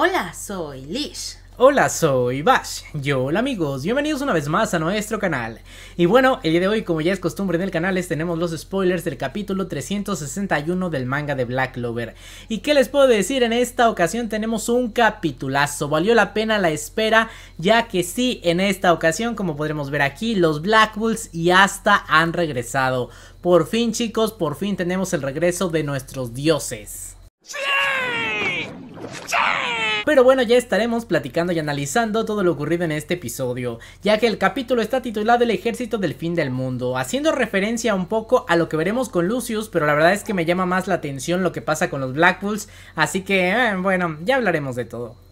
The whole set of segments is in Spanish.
Hola, soy Lish. Hola, soy Bash. Yo, hola amigos, bienvenidos una vez más a nuestro canal. Y bueno, el día de hoy, como ya es costumbre en el canal, les tenemos los spoilers del capítulo 361 del manga de Black Clover. ¿Y qué les puedo decir? En esta ocasión tenemos un capitulazo. Valió la pena la espera, ya que sí, en esta ocasión, como podremos ver aquí, los Black Bulls y hasta han regresado. Por fin, chicos, por fin tenemos el regreso de nuestros dioses. ¡Sí! ¡Sí! Pero bueno, ya estaremos platicando y analizando todo lo ocurrido en este episodio, ya que el capítulo está titulado El ejército del fin del mundo, haciendo referencia un poco a lo que veremos con Lucius, pero la verdad es que me llama más la atención lo que pasa con los Black Bulls, así que eh, bueno, ya hablaremos de todo.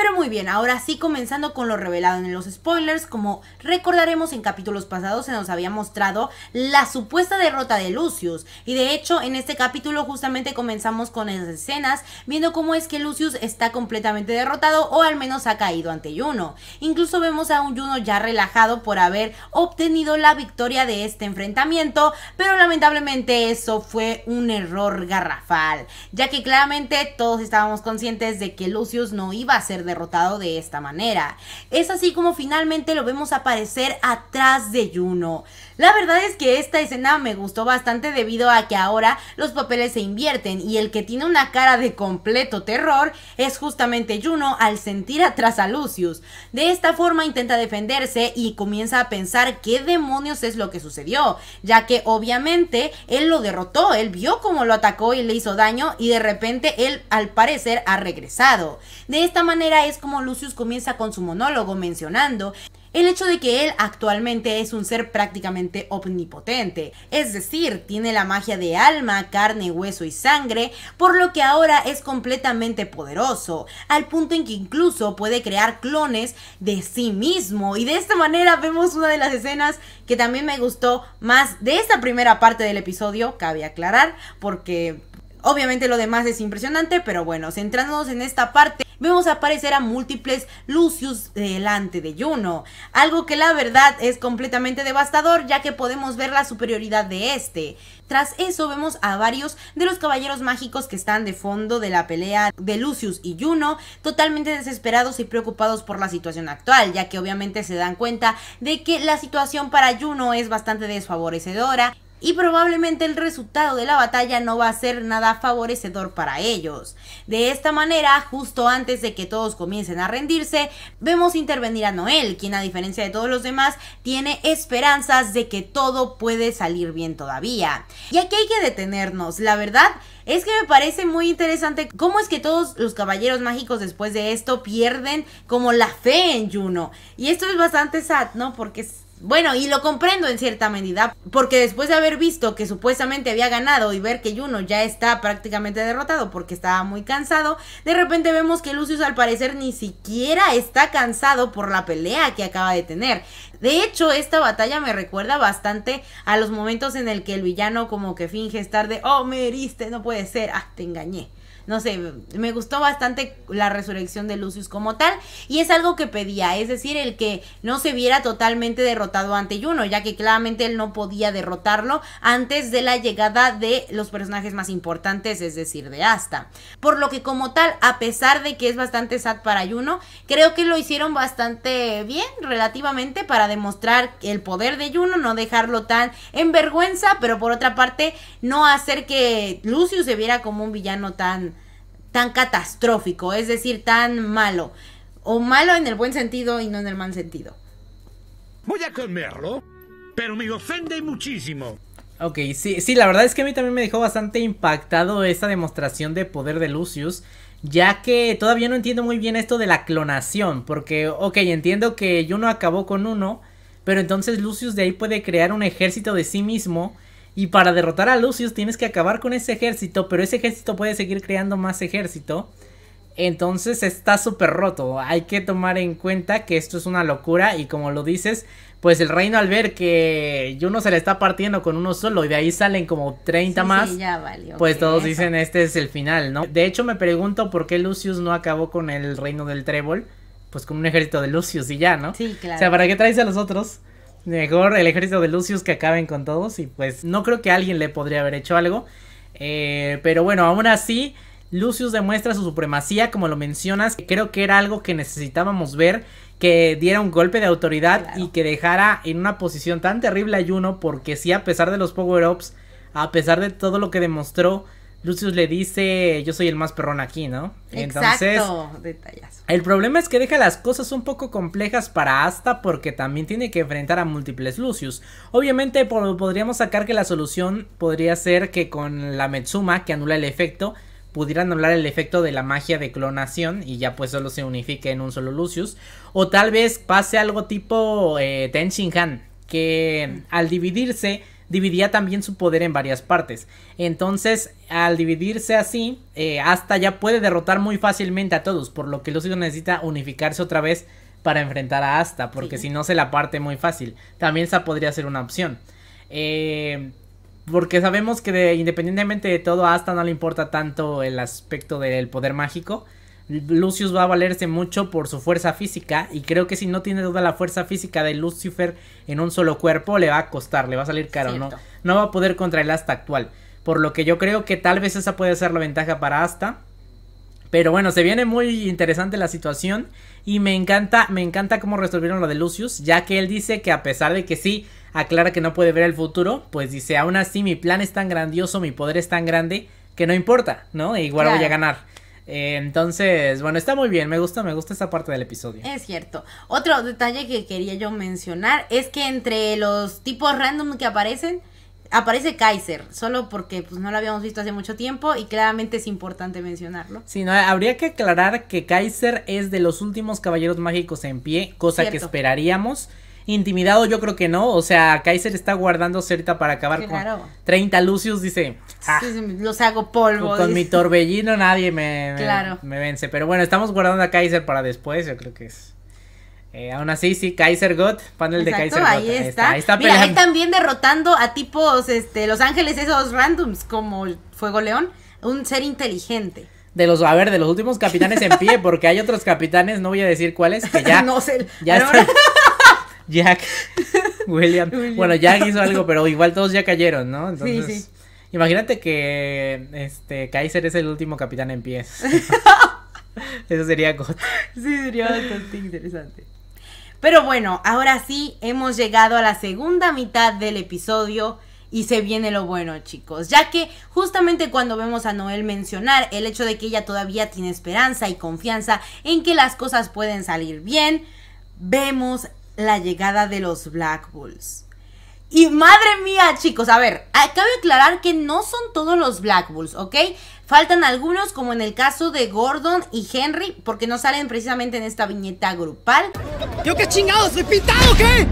Pero muy bien, ahora sí comenzando con lo revelado en los spoilers, como recordaremos en capítulos pasados se nos había mostrado la supuesta derrota de Lucius y de hecho en este capítulo justamente comenzamos con esas escenas viendo cómo es que Lucius está completamente derrotado o al menos ha caído ante Juno. Incluso vemos a un Juno ya relajado por haber obtenido la victoria de este enfrentamiento, pero lamentablemente eso fue un error garrafal, ya que claramente todos estábamos conscientes de que Lucius no iba a ser derrotado de esta manera. Es así como finalmente lo vemos aparecer atrás de Juno. La verdad es que esta escena me gustó bastante debido a que ahora los papeles se invierten y el que tiene una cara de completo terror es justamente Juno al sentir atrás a Lucius. De esta forma intenta defenderse y comienza a pensar qué demonios es lo que sucedió, ya que obviamente él lo derrotó, él vio cómo lo atacó y le hizo daño y de repente él al parecer ha regresado. De esta manera es como Lucius comienza con su monólogo mencionando el hecho de que él actualmente es un ser prácticamente omnipotente, es decir, tiene la magia de alma, carne, hueso y sangre, por lo que ahora es completamente poderoso, al punto en que incluso puede crear clones de sí mismo. Y de esta manera vemos una de las escenas que también me gustó más de esta primera parte del episodio, cabe aclarar, porque obviamente lo demás es impresionante, pero bueno, centrándonos en esta parte vemos aparecer a múltiples Lucius delante de Juno, algo que la verdad es completamente devastador ya que podemos ver la superioridad de este. Tras eso vemos a varios de los caballeros mágicos que están de fondo de la pelea de Lucius y Juno, totalmente desesperados y preocupados por la situación actual, ya que obviamente se dan cuenta de que la situación para Juno es bastante desfavorecedora y probablemente el resultado de la batalla no va a ser nada favorecedor para ellos. De esta manera, justo antes de que todos comiencen a rendirse, vemos intervenir a Noel, quien a diferencia de todos los demás, tiene esperanzas de que todo puede salir bien todavía. Y aquí hay que detenernos, la verdad es que me parece muy interesante cómo es que todos los caballeros mágicos después de esto pierden como la fe en Juno. Y esto es bastante sad, ¿no? Porque bueno, y lo comprendo en cierta medida, porque después de haber visto que supuestamente había ganado y ver que Juno ya está prácticamente derrotado porque estaba muy cansado, de repente vemos que Lucius al parecer ni siquiera está cansado por la pelea que acaba de tener. De hecho, esta batalla me recuerda bastante a los momentos en el que el villano como que finge estar de, oh, me heriste, no puede ser, ah, te engañé no sé, me gustó bastante la resurrección de Lucius como tal, y es algo que pedía, es decir, el que no se viera totalmente derrotado ante Juno, ya que claramente él no podía derrotarlo antes de la llegada de los personajes más importantes, es decir, de Asta. Por lo que como tal, a pesar de que es bastante sad para Juno, creo que lo hicieron bastante bien, relativamente, para demostrar el poder de Juno, no dejarlo tan en vergüenza, pero por otra parte, no hacer que Lucius se viera como un villano tan tan catastrófico, es decir, tan malo. O malo en el buen sentido y no en el mal sentido. Voy a comerlo, pero me ofende muchísimo. Ok, sí, sí, la verdad es que a mí también me dejó bastante impactado ...esa demostración de poder de Lucius, ya que todavía no entiendo muy bien esto de la clonación, porque, ok, entiendo que Juno acabó con uno, pero entonces Lucius de ahí puede crear un ejército de sí mismo y para derrotar a Lucius tienes que acabar con ese ejército, pero ese ejército puede seguir creando más ejército. Entonces está súper roto. Hay que tomar en cuenta que esto es una locura y como lo dices, pues el reino al ver que Juno se le está partiendo con uno solo y de ahí salen como 30 más, pues todos dicen este es el final, ¿no? De hecho me pregunto por qué Lucius no acabó con el reino del trébol, pues con un ejército de Lucius y ya, ¿no? Sí, claro. O sea, ¿para qué traes a los otros? Mejor el ejército de Lucius que acaben con todos y pues no creo que alguien le podría haber hecho algo. Eh, pero bueno, aún así, Lucius demuestra su supremacía, como lo mencionas. Creo que era algo que necesitábamos ver, que diera un golpe de autoridad y que dejara en una posición tan terrible a Juno, porque sí, a pesar de los power-ups, a pesar de todo lo que demostró, Lucius le dice, yo soy el más perrón aquí, ¿no? Entonces, detallazo. El problema es que deja las cosas un poco complejas para Asta porque también tiene que enfrentar a múltiples Lucius. Obviamente podríamos sacar que la solución podría ser que con la Metsuma que anula el efecto, pudieran anular el efecto de la magia de clonación y ya pues solo se unifique en un solo Lucius. O tal vez pase algo tipo eh, Han, que mm. al dividirse dividía también su poder en varias partes. Entonces, al dividirse así, eh, hasta ya puede derrotar muy fácilmente a todos, por lo que que necesita unificarse otra vez para enfrentar a Asta, porque si no se la parte muy fácil. También esa podría ser una opción. Eh, porque sabemos que independientemente de todo, a Asta no le importa tanto el aspecto del poder mágico. Lucius va a valerse mucho por su fuerza física y creo que si no tiene duda la fuerza física de Lucifer en un solo cuerpo le va a costar, le va a salir caro, ¿no? No va a poder contra el Asta actual, por lo que yo creo que tal vez esa puede ser la ventaja para Asta. Pero bueno, se viene muy interesante la situación y me encanta, me encanta cómo resolvieron lo de Lucius, ya que él dice que a pesar de que sí aclara que no puede ver el futuro, pues dice, aún así mi plan es tan grandioso, mi poder es tan grande, que no importa, ¿no? E igual voy a ganar. Eh, entonces, bueno, está muy bien, me gusta, me gusta esa parte del episodio. Es cierto. Otro detalle que quería yo mencionar es que entre los tipos random que aparecen, aparece Kaiser, solo porque pues, no lo habíamos visto hace mucho tiempo y claramente es importante mencionarlo. Sí, no, habría que aclarar que Kaiser es de los últimos caballeros mágicos en pie, cosa que esperaríamos. Intimidado yo creo que no. O sea, Kaiser está guardando ahorita para acabar con 30 Lucius, dice. Ah, los hago polvo. Con mi torbellino nadie me, vence. Pero bueno, estamos guardando a Kaiser para después, yo creo que es. Eh, aún así, sí, Kaiser God, panel de Kaiser ahí God. Está. Ahí está. Mira, también derrotando a tipos, este, Los Ángeles, esos randoms, como Fuego León, un ser inteligente de los, a ver, de los últimos capitanes en pie, porque hay otros capitanes, no voy a decir cuáles, que ya, no sé, ya, Jack, William. Bueno, Jack hizo algo, pero igual todos ya cayeron, ¿no? sí, sí. Imagínate que este Kaiser es el último capitán en pie. Eso sería gota. Sí, sería bastante interesante. Pero bueno, ahora sí hemos llegado a la segunda mitad del episodio y se viene lo bueno, chicos, ya que justamente cuando vemos a Noel mencionar el hecho de que ella todavía tiene esperanza y confianza en que las cosas pueden salir bien, vemos la llegada de los Black Bulls. Y madre mía, chicos, a ver, cabe aclarar que no son todos los Black Bulls, ¿ok? Faltan algunos, como en el caso de Gordon y Henry, porque no salen precisamente en esta viñeta grupal. ¿Yo qué chingados? ¿Soy pintado qué?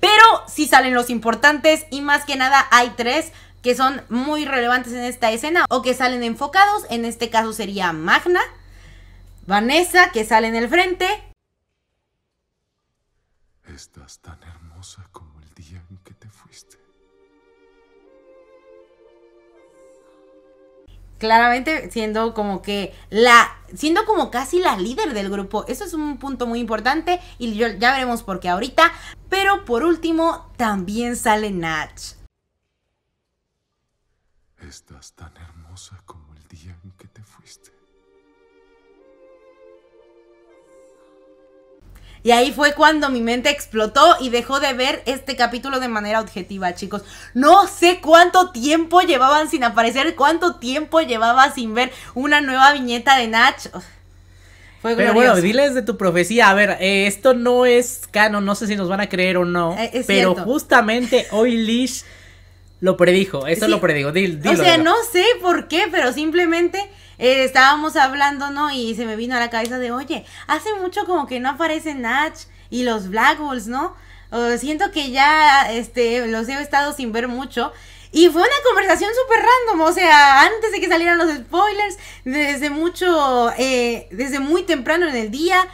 Pero sí salen los importantes y más que nada hay tres que son muy relevantes en esta escena o que salen enfocados. En este caso sería Magna, Vanessa, que sale en el frente, estás tan hermosa como el día en que te fuiste. claramente siendo como que la siendo como casi la líder del grupo. Eso es un punto muy importante y ya veremos por qué ahorita. Pero por último, también sale Natch. Estás tan hermosa como el día en que te fuiste. Y ahí fue cuando mi mente explotó y dejó de ver este capítulo de manera objetiva, chicos. No sé cuánto tiempo llevaban sin aparecer, cuánto tiempo llevaba sin ver una nueva viñeta de Nacho. pero bueno, diles de tu profecía. A ver, eh, esto no es canon, no sé si nos van a creer o no. Eh, pero justamente hoy Lish lo predijo, eso lo predijo, dilo, O sea, no sé por qué, pero simplemente eh, estábamos hablando, ¿no? Y se me vino a la cabeza de, oye, hace mucho como que no aparecen Natch y los Black Bulls, ¿no? siento que ya este, los he estado sin ver mucho. Y fue una conversación súper random, o sea, antes de que salieran los spoilers, desde mucho, eh, desde muy temprano en el día,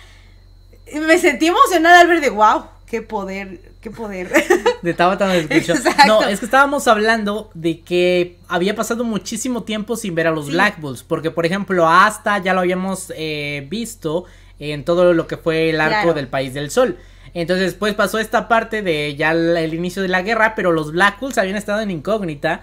me sentí emocionada al ver de, wow, qué poder, qué poder. De Tabata No, es que estábamos hablando de que había pasado muchísimo tiempo sin ver a los Black Bulls, porque por ejemplo, hasta ya lo habíamos eh, visto en todo lo que fue el arco del País del Sol. Entonces, pues pasó esta parte de ya el inicio de la guerra, pero los Black Bulls habían estado en incógnita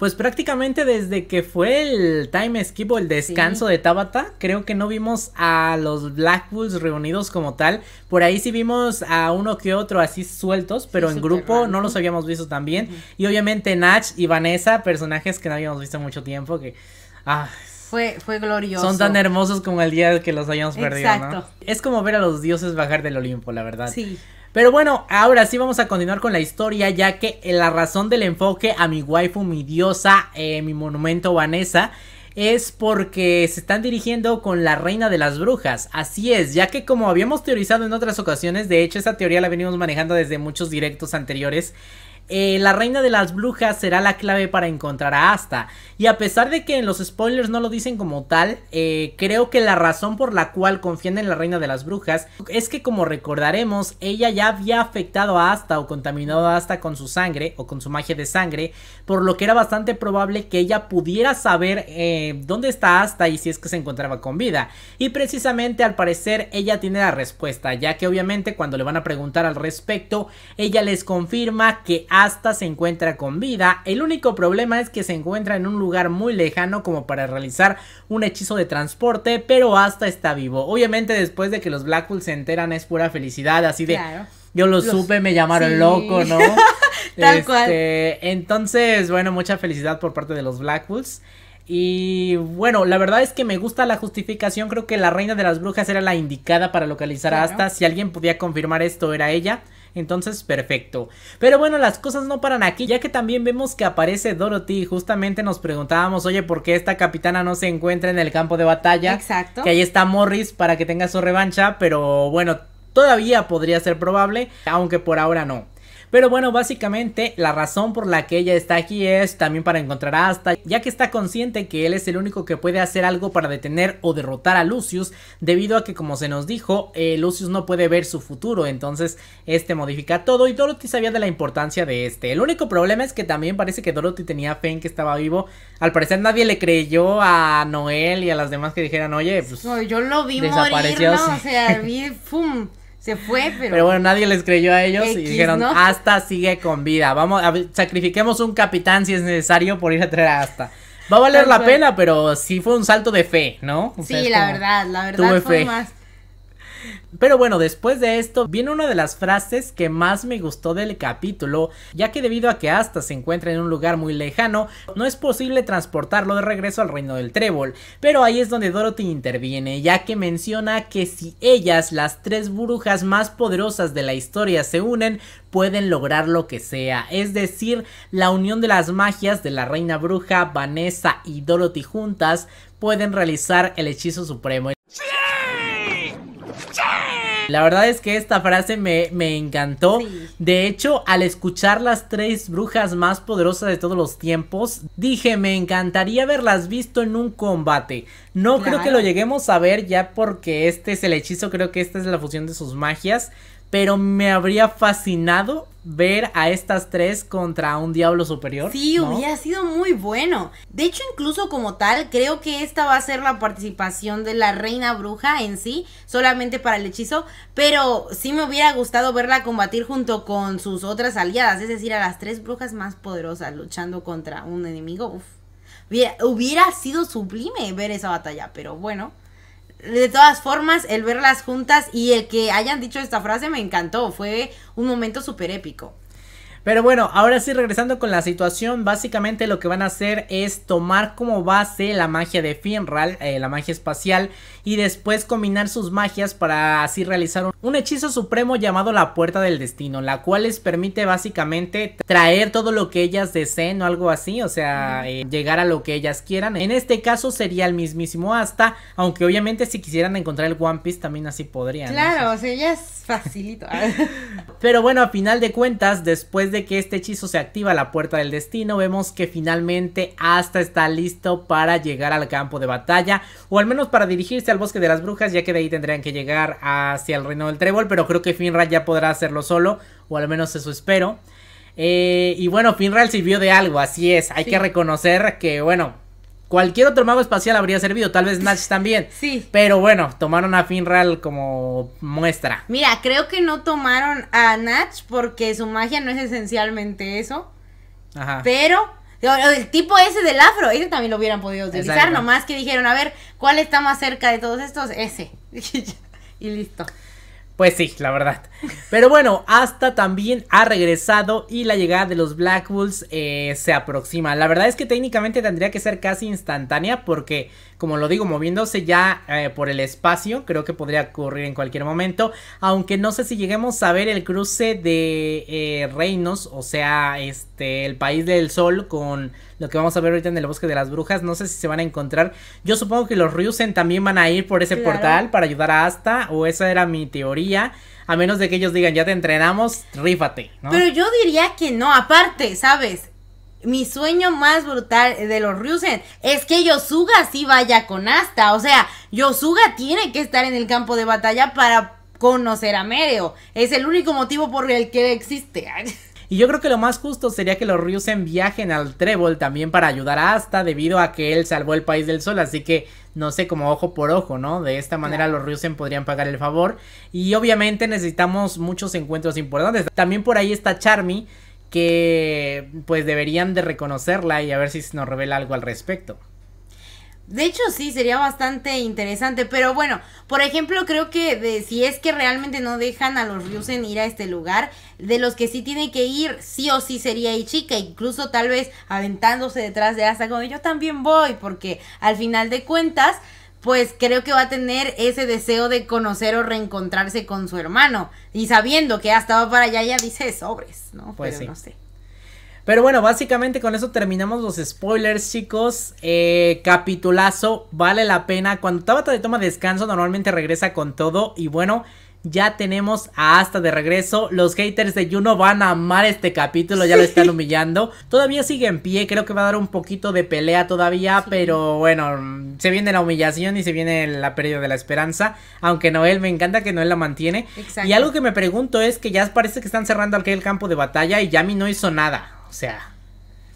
pues prácticamente desde que fue el time skip o el descanso de Tabata, creo que no vimos a los Black Bulls reunidos como tal. Por ahí sí vimos a uno que otro así sueltos, pero en grupo no los habíamos visto también. Y obviamente Natch y Vanessa, personajes que no habíamos visto mucho tiempo, que... Ah, fue, fue glorioso. Son tan hermosos como el día que los habíamos perdido. Exacto. Es como ver a los dioses bajar del Olimpo, la verdad. Sí. Pero bueno, ahora sí vamos a continuar con la historia, ya que la razón del enfoque a mi waifu, mi diosa, eh, mi monumento Vanessa, es porque se están dirigiendo con la reina de las brujas. Así es, ya que como habíamos teorizado en otras ocasiones, de hecho esa teoría la venimos manejando desde muchos directos anteriores, eh, la reina de las brujas será la clave para encontrar a Asta. Y a pesar de que en los spoilers no lo dicen como tal, eh, creo que la razón por la cual confían en la reina de las brujas es que como recordaremos, ella ya había afectado a Asta o contaminado a Asta con su sangre o con su magia de sangre, por lo que era bastante probable que ella pudiera saber eh, dónde está Asta y si es que se encontraba con vida. Y precisamente al parecer ella tiene la respuesta, ya que obviamente cuando le van a preguntar al respecto, ella les confirma que Asta hasta se encuentra con vida. El único problema es que se encuentra en un lugar muy lejano como para realizar un hechizo de transporte, pero hasta está vivo. Obviamente después de que los Blackpool se enteran es pura felicidad, así de... Yo lo supe, me llamaron loco, ¿no? Tal cual. Este, entonces, bueno, mucha felicidad por parte de los Blackpools. Y bueno, la verdad es que me gusta la justificación. Creo que la reina de las brujas era la indicada para localizar a Asta. Si alguien podía confirmar esto, era ella. Entonces, perfecto. Pero bueno, las cosas no paran aquí, ya que también vemos que aparece Dorothy. Justamente nos preguntábamos, oye, ¿por qué esta capitana no se encuentra en el campo de batalla? Exacto. Que ahí está Morris para que tenga su revancha, pero bueno, todavía podría ser probable, aunque por ahora no. Pero bueno, básicamente la razón por la que ella está aquí es también para encontrar a Asta, ya que está consciente que él es el único que puede hacer algo para detener o derrotar a Lucius, debido a que como se nos dijo, eh, Lucius no puede ver su futuro, entonces este modifica todo y Dorothy sabía de la importancia de este. El único problema es que también parece que Dorothy tenía fe en que estaba vivo. Al parecer nadie le creyó a Noel y a las demás que dijeran, oye, pues... No, yo lo vi morir, ¿no? o sea, vi, se fue, pero. Pero bueno, nadie les creyó a ellos y dijeron, ¿no? Asta sigue con vida. Vamos, a, sacrifiquemos un capitán si es necesario por ir a traer a hasta Va a valer la pena, pero sí fue un salto de fe, ¿no? sí, la verdad, la verdad fue más pero bueno, después de esto viene una de las frases que más me gustó del capítulo, ya que debido a que Asta se encuentra en un lugar muy lejano, no es posible transportarlo de regreso al reino del trébol. Pero ahí es donde Dorothy interviene, ya que menciona que si ellas, las tres brujas más poderosas de la historia, se unen, pueden lograr lo que sea, es decir, la unión de las magias de la reina bruja, Vanessa y Dorothy juntas pueden realizar el hechizo supremo. La verdad es que esta frase me, me encantó. De hecho, al escuchar las tres brujas más poderosas de todos los tiempos, dije, me encantaría haberlas visto en un combate. No creo que lo lleguemos a ver ya porque este es el hechizo, creo que esta es la fusión de sus magias pero me habría fascinado ver a estas tres contra un diablo superior. Sí, hubiera sido muy bueno. De hecho, incluso como tal, creo que esta va a ser la participación de la reina bruja en sí, solamente para el hechizo, pero sí me hubiera gustado verla combatir junto con sus otras aliadas, es decir, a las tres brujas más poderosas luchando contra un enemigo. Uf. hubiera sido sublime ver esa batalla, pero bueno de todas formas, el verlas juntas y el que hayan dicho esta frase me encantó. Fue un momento súper épico. Pero bueno, ahora sí regresando con la situación, básicamente lo que van a hacer es tomar como base la magia de Fienral eh, la magia espacial, y después combinar sus magias para así realizar un, hechizo supremo llamado la Puerta del Destino, la cual les permite básicamente traer todo lo que ellas deseen o algo así, o sea, eh, llegar a lo que ellas quieran. En este caso sería el mismísimo Asta, aunque obviamente si quisieran encontrar el One Piece también así podrían. Claro, o sea, ya es facilito. Pero bueno, a final de cuentas, después de que este hechizo se activa la puerta del destino, vemos que finalmente hasta está listo para llegar al campo de batalla, o al menos para dirigirse al bosque de las brujas, ya que de ahí tendrían que llegar hacia el reino del trébol, pero creo que Finra ya podrá hacerlo solo, o al menos eso espero. Eh, y bueno, Finral sirvió de algo, así es, hay que reconocer que bueno, Cualquier otro mago espacial habría servido, tal vez Nash también. Sí. Pero bueno, tomaron a Finral como muestra. Mira, creo que no tomaron a Nash porque su magia no es esencialmente eso. Ajá. Pero el tipo ese del afro, ese también lo hubieran podido utilizar, nomás que dijeron, a ver, ¿cuál está más cerca de todos estos? Ese. y listo. Pues sí, la verdad. Pero bueno, hasta también ha regresado y la llegada de los Black Bulls eh, se aproxima. La verdad es que técnicamente tendría que ser casi instantánea porque como lo digo, moviéndose ya eh, por el espacio, creo que podría ocurrir en cualquier momento, aunque no sé si lleguemos a ver el cruce de eh, reinos, o sea, este, el país del sol con lo que vamos a ver ahorita en el bosque de las brujas, no sé si se van a encontrar, yo supongo que los Ryusen también van a ir por ese portal para ayudar a Asta, o esa era mi teoría, a menos de que ellos digan, ya te entrenamos, rífate, Pero yo diría que no, aparte, ¿sabes? mi sueño más brutal de los Ryusen es que Yosuga sí vaya con Asta. O sea, Yosuga tiene que estar en el campo de batalla para conocer a Mereo. Es el único motivo por el que existe. Y yo creo que lo más justo sería que los Ryusen viajen al Trébol también para ayudar a Asta, debido a que él salvó el país del sol, así que no sé, como ojo por ojo, ¿no? De esta manera los Ryusen podrían pagar el favor. Y obviamente necesitamos muchos encuentros importantes. También por ahí está Charmy, que pues deberían de reconocerla y a ver si nos revela algo al respecto. De hecho, sí, sería bastante interesante. Pero bueno, por ejemplo, creo que de, si es que realmente no dejan a los Ryusen ir a este lugar, de los que sí tienen que ir, sí o sí sería chica Incluso tal vez aventándose detrás de Asa con yo también voy, porque al final de cuentas pues creo que va a tener ese deseo de conocer o reencontrarse con su hermano. Y sabiendo que ha estado para allá, ya dice sobres, ¿no? Pues Pero no sé. Pero bueno, básicamente con eso terminamos los spoilers, chicos. Eh, capitulazo, vale la pena. Cuando Tabata de toma descanso, normalmente regresa con todo. Y bueno, ya tenemos a Asta de regreso. Los haters de Juno van a amar este capítulo, ya lo están humillando. Todavía sigue en pie, creo que va a dar un poquito de pelea todavía, pero bueno, se viene la humillación y se viene la pérdida de la esperanza. Aunque Noel, me encanta que Noel la mantiene. Y algo que me pregunto es que ya parece que están cerrando aquí el campo de batalla y Yami no hizo nada. O sea,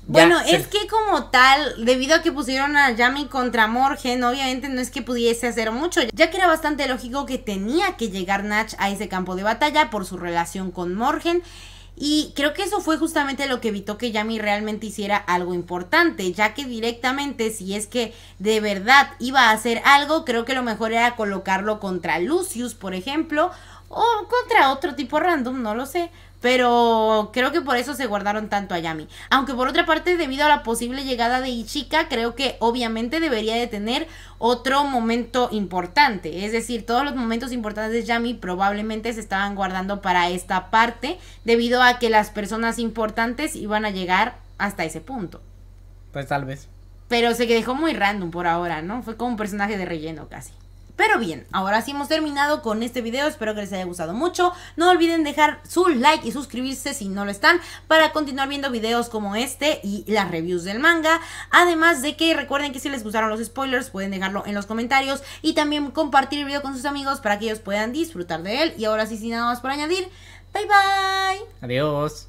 bueno, es que como tal, debido a que pusieron a Yami contra Morgen, obviamente no es que pudiese hacer mucho, ya que era bastante lógico que tenía que llegar Natch a ese campo de batalla por su relación con Morgen. Y creo que eso fue justamente lo que evitó que Yami realmente hiciera algo importante, ya que directamente si es que de verdad iba a hacer algo, creo que lo mejor era colocarlo contra Lucius, por ejemplo, o contra otro tipo random, no lo sé, pero creo que por eso se guardaron tanto a Yami. Aunque por otra parte, debido a la posible llegada de Ichika, creo que obviamente debería de tener otro momento importante. Es decir, todos los momentos importantes de Yami probablemente se estaban guardando para esta parte, debido a que las personas importantes iban a llegar hasta ese punto. Pues tal vez. Pero se dejó muy random por ahora, ¿no? Fue como un personaje de relleno casi. Pero bien, ahora sí hemos terminado con este video, espero que les haya gustado mucho. No olviden dejar su like y suscribirse si no lo están para continuar viendo videos como este y las reviews del manga. Además de que recuerden que si les gustaron los spoilers pueden dejarlo en los comentarios y también compartir el video con sus amigos para que ellos puedan disfrutar de él. Y ahora sí, sin nada más por añadir, bye bye. Adiós.